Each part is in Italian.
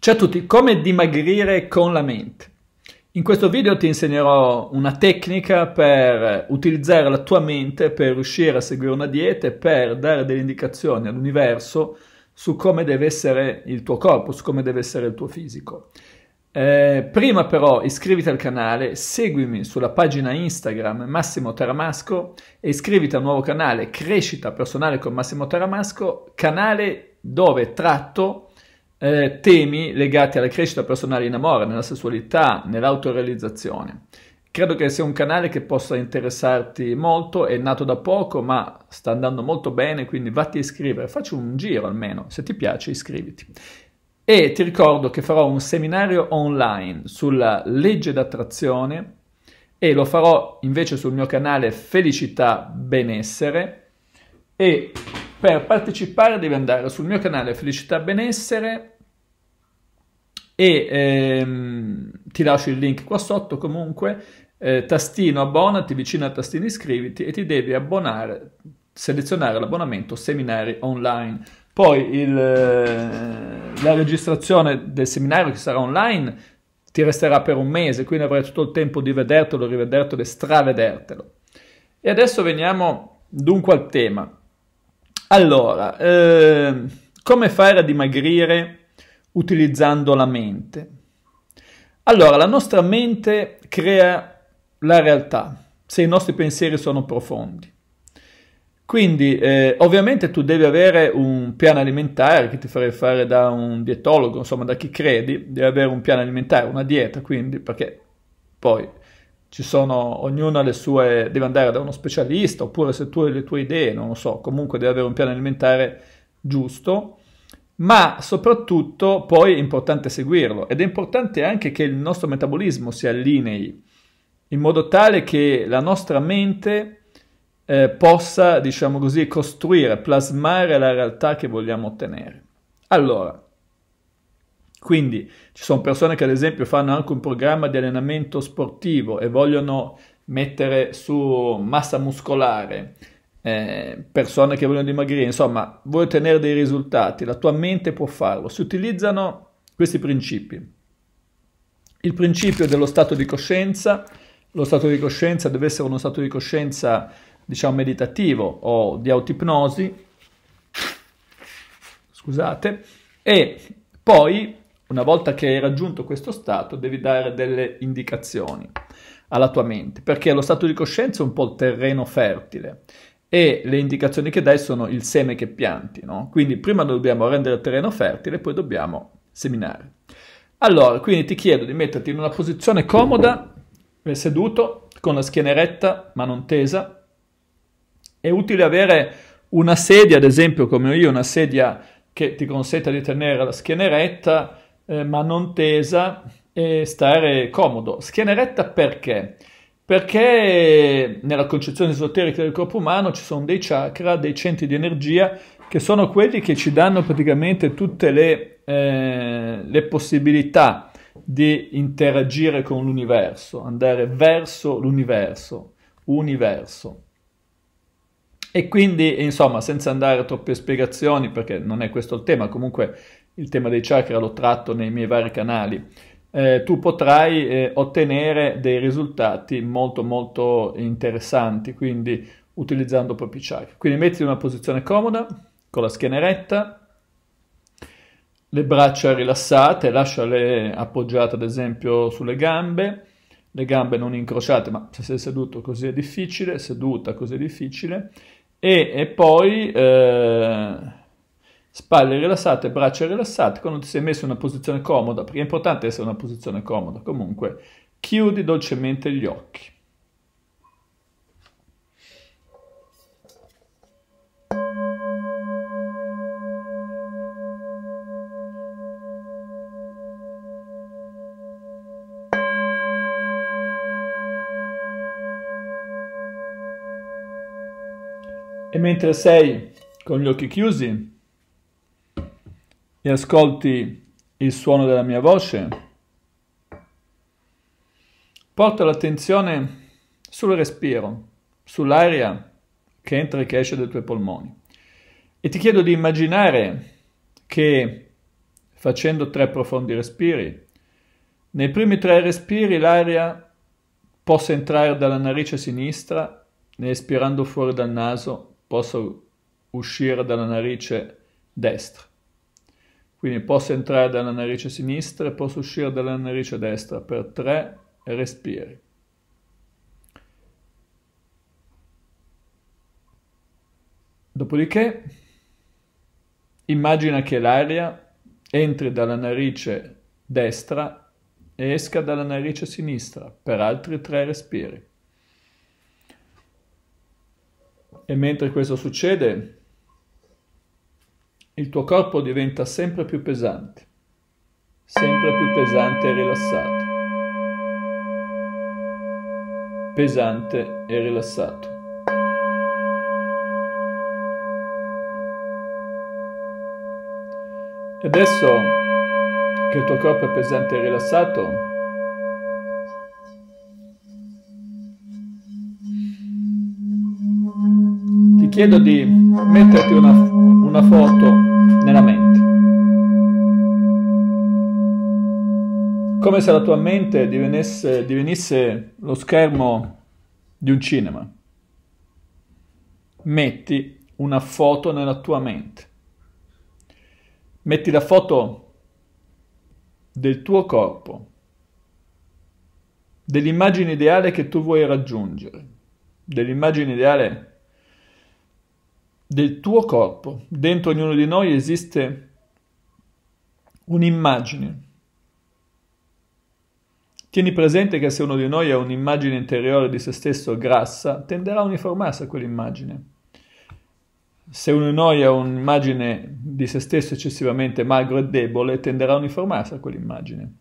Ciao a tutti, come dimagrire con la mente. In questo video ti insegnerò una tecnica per utilizzare la tua mente per riuscire a seguire una dieta e per dare delle indicazioni all'universo su come deve essere il tuo corpo, su come deve essere il tuo fisico. Eh, prima però iscriviti al canale, seguimi sulla pagina Instagram Massimo Taramasco e iscriviti al nuovo canale Crescita Personale con Massimo Taramasco, canale dove tratto eh, temi legati alla crescita personale in amore, nella sessualità, nell'autorealizzazione. Credo che sia un canale che possa interessarti molto, è nato da poco ma sta andando molto bene, quindi vatti a iscrivere, facci un giro almeno, se ti piace iscriviti. E ti ricordo che farò un seminario online sulla legge d'attrazione e lo farò invece sul mio canale Felicità Benessere e per partecipare devi andare sul mio canale Felicità Benessere e ehm, ti lascio il link qua sotto comunque, eh, tastino abbonati, vicino al tastino iscriviti e ti devi abbonare, selezionare l'abbonamento seminari online. Poi il, eh, la registrazione del seminario che sarà online ti resterà per un mese, quindi avrai tutto il tempo di vedertelo, rivedertelo e stravedertelo. E adesso veniamo dunque al tema. Allora, eh, come fare a dimagrire utilizzando la mente? Allora, la nostra mente crea la realtà, se i nostri pensieri sono profondi. Quindi, eh, ovviamente tu devi avere un piano alimentare che ti farei fare da un dietologo, insomma, da chi credi, devi avere un piano alimentare, una dieta, quindi, perché poi ci sono, ognuno ha le sue, deve andare da uno specialista, oppure se tu hai le tue idee, non lo so, comunque deve avere un piano alimentare giusto, ma soprattutto poi è importante seguirlo ed è importante anche che il nostro metabolismo si allinei in modo tale che la nostra mente eh, possa, diciamo così, costruire, plasmare la realtà che vogliamo ottenere. Allora, quindi ci sono persone che ad esempio fanno anche un programma di allenamento sportivo e vogliono mettere su massa muscolare, eh, persone che vogliono dimagrire, insomma, vuoi ottenere dei risultati, la tua mente può farlo. Si utilizzano questi principi. Il principio dello stato di coscienza, lo stato di coscienza deve essere uno stato di coscienza, diciamo, meditativo o di autipnosi, scusate, e poi una volta che hai raggiunto questo stato, devi dare delle indicazioni alla tua mente, perché lo stato di coscienza è un po' il terreno fertile e le indicazioni che dai sono il seme che pianti, no? Quindi prima dobbiamo rendere il terreno fertile e poi dobbiamo seminare. Allora, quindi ti chiedo di metterti in una posizione comoda, seduto, con la schiena eretta ma non tesa. È utile avere una sedia, ad esempio come io, una sedia che ti consenta di tenere la schiena eretta eh, ma non tesa e stare comodo. Schiena eretta perché? Perché nella concezione esoterica del corpo umano ci sono dei chakra, dei centri di energia che sono quelli che ci danno praticamente tutte le, eh, le possibilità di interagire con l'universo, andare verso l'universo, universo. E quindi, insomma, senza andare a troppe spiegazioni, perché non è questo il tema, comunque il tema dei chakra l'ho tratto nei miei vari canali, eh, tu potrai eh, ottenere dei risultati molto molto interessanti, quindi utilizzando proprio i chakra. Quindi metti in una posizione comoda, con la schiena eretta, le braccia rilassate, lasciale appoggiate ad esempio sulle gambe, le gambe non incrociate, ma se sei seduto così è difficile, seduta così è difficile, e, e poi eh, spalle rilassate, braccia rilassate, quando ti sei messo in una posizione comoda, perché è importante essere in una posizione comoda, comunque chiudi dolcemente gli occhi. E mentre sei con gli occhi chiusi, e ascolti il suono della mia voce. Porta l'attenzione sul respiro, sull'aria che entra e che esce dai tuoi polmoni. E ti chiedo di immaginare che facendo tre profondi respiri, nei primi tre respiri l'aria possa entrare dalla narice sinistra, ne espirando fuori dal naso possa uscire dalla narice destra. Quindi posso entrare dalla narice sinistra e posso uscire dalla narice destra per 3 respiri. Dopodiché immagina che l'aria entri dalla narice destra e esca dalla narice sinistra per altri 3 respiri. E mentre questo succede, il tuo corpo diventa sempre più pesante, sempre più pesante e rilassato, pesante e rilassato. E adesso che il tuo corpo è pesante e rilassato, ti chiedo di metterti una, una foto nella mente. Come se la tua mente divenisse, divenisse lo schermo di un cinema. Metti una foto nella tua mente. Metti la foto del tuo corpo, dell'immagine ideale che tu vuoi raggiungere, dell'immagine ideale del tuo corpo. Dentro ognuno di noi esiste un'immagine. Tieni presente che se uno di noi ha un'immagine interiore di se stesso grassa, tenderà a uniformarsi a quell'immagine. Se uno di noi ha un'immagine di se stesso eccessivamente magro e debole, tenderà a uniformarsi a quell'immagine.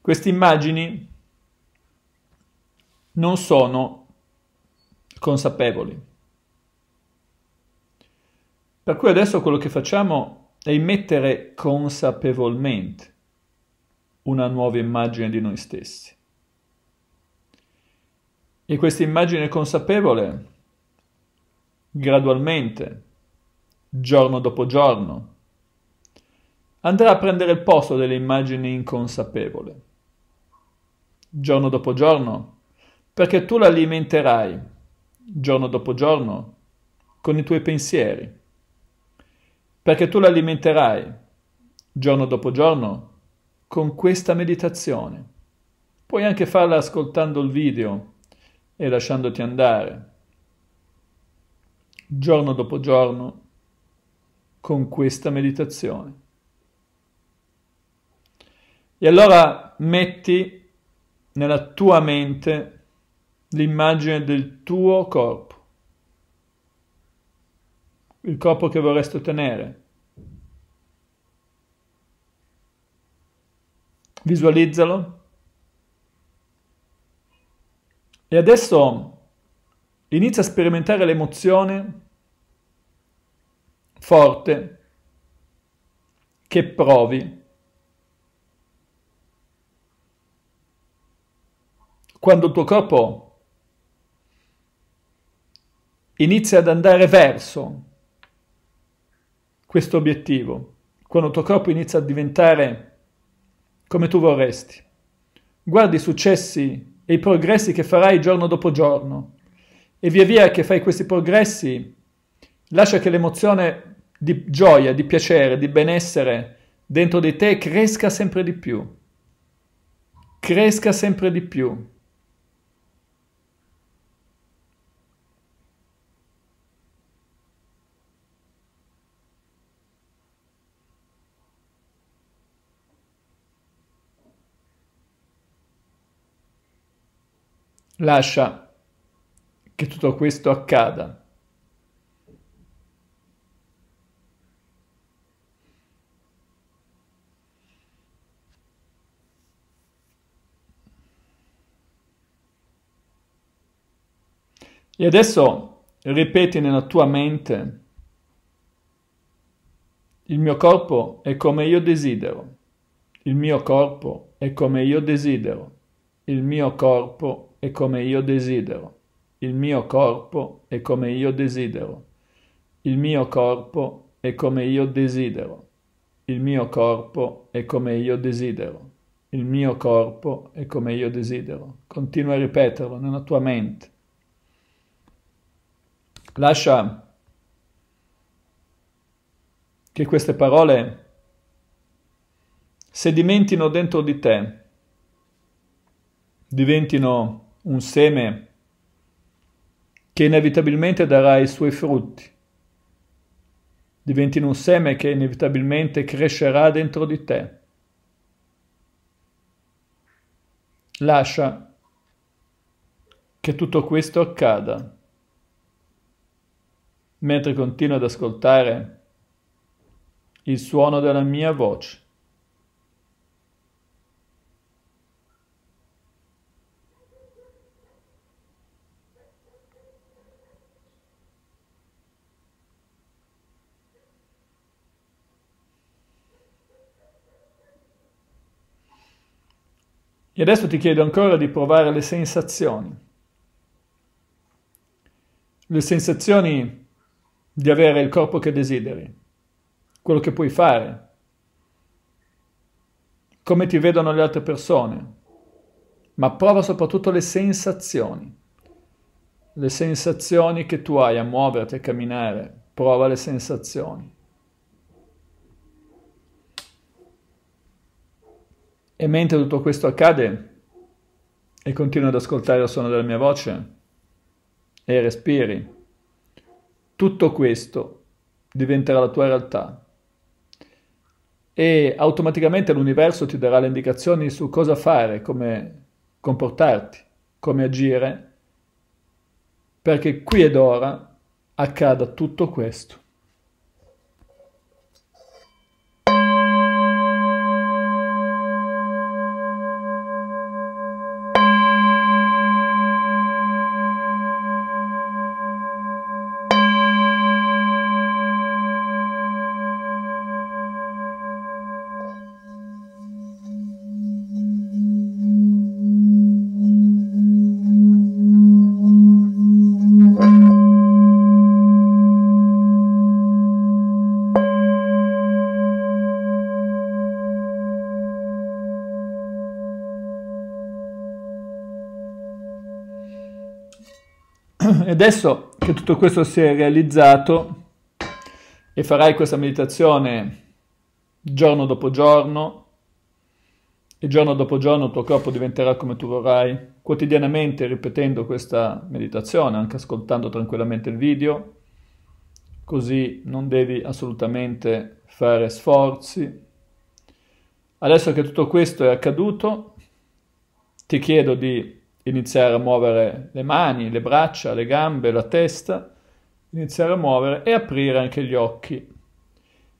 Queste immagini non sono consapevoli. Per cui adesso quello che facciamo è immettere consapevolmente una nuova immagine di noi stessi. E questa immagine consapevole, gradualmente, giorno dopo giorno, andrà a prendere il posto delle immagini inconsapevole, giorno dopo giorno, perché tu la alimenterai, giorno dopo giorno, con i tuoi pensieri perché tu l'alimenterai giorno dopo giorno con questa meditazione. Puoi anche farla ascoltando il video e lasciandoti andare giorno dopo giorno con questa meditazione. E allora metti nella tua mente l'immagine del tuo corpo il corpo che vorresti ottenere. Visualizzalo. E adesso inizia a sperimentare l'emozione forte che provi. Quando il tuo corpo inizia ad andare verso questo obiettivo, quando il tuo corpo inizia a diventare come tu vorresti. Guardi i successi e i progressi che farai giorno dopo giorno e via via che fai questi progressi lascia che l'emozione di gioia, di piacere, di benessere dentro di te cresca sempre di più. Cresca sempre di più. Lascia che tutto questo accada. E adesso ripeti nella tua mente, il mio corpo è come io desidero, il mio corpo è come io desidero, il mio corpo è come io desidero, il mio corpo è come io desidero, il mio corpo è come io desidero, il mio corpo è come io desidero, il mio corpo è come io desidero. Continua a ripeterlo nella tua mente. Lascia che queste parole sedimentino dentro di te, diventino un seme che inevitabilmente darà i suoi frutti. Diventino un seme che inevitabilmente crescerà dentro di te. Lascia che tutto questo accada mentre continui ad ascoltare il suono della mia voce. E adesso ti chiedo ancora di provare le sensazioni. Le sensazioni di avere il corpo che desideri, quello che puoi fare, come ti vedono le altre persone, ma prova soprattutto le sensazioni, le sensazioni che tu hai a muoverti, a camminare, prova le sensazioni. E mentre tutto questo accade e continui ad ascoltare il suono della mia voce e respiri, tutto questo diventerà la tua realtà e automaticamente l'universo ti darà le indicazioni su cosa fare, come comportarti, come agire, perché qui ed ora accada tutto questo. E adesso che tutto questo si è realizzato e farai questa meditazione giorno dopo giorno e giorno dopo giorno il tuo corpo diventerà come tu vorrai, quotidianamente ripetendo questa meditazione, anche ascoltando tranquillamente il video, così non devi assolutamente fare sforzi. Adesso che tutto questo è accaduto, ti chiedo di iniziare a muovere le mani, le braccia, le gambe, la testa, iniziare a muovere e aprire anche gli occhi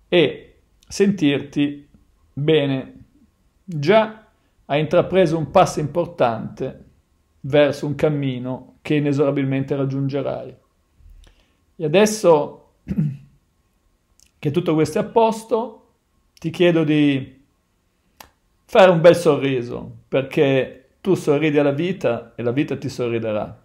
e sentirti bene. Già hai intrapreso un passo importante verso un cammino che inesorabilmente raggiungerai. E adesso che tutto questo è a posto, ti chiedo di fare un bel sorriso perché tu sorridi alla vita e la vita ti sorriderà.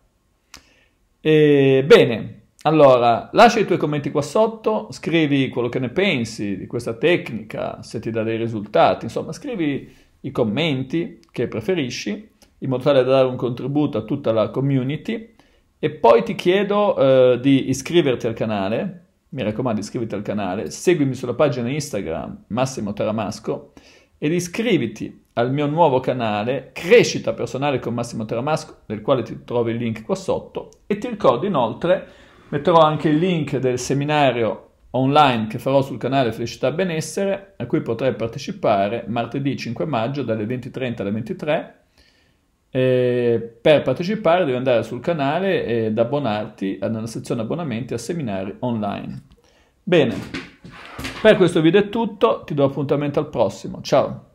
E, bene, allora lascia i tuoi commenti qua sotto, scrivi quello che ne pensi di questa tecnica, se ti dà dei risultati, insomma scrivi i commenti che preferisci in modo tale da dare un contributo a tutta la community e poi ti chiedo eh, di iscriverti al canale, mi raccomando iscriviti al canale, seguimi sulla pagina Instagram Massimo Taramasco ed iscriviti al mio nuovo canale Crescita personale con Massimo Teramasco, del quale ti trovi il link qua sotto. E ti ricordo inoltre, metterò anche il link del seminario online che farò sul canale Felicità Benessere, a cui potrai partecipare martedì 5 maggio dalle 20.30 alle 23. E per partecipare devi andare sul canale ed abbonarti nella sezione abbonamenti a seminari online. Bene, per questo video è tutto, ti do appuntamento al prossimo, ciao!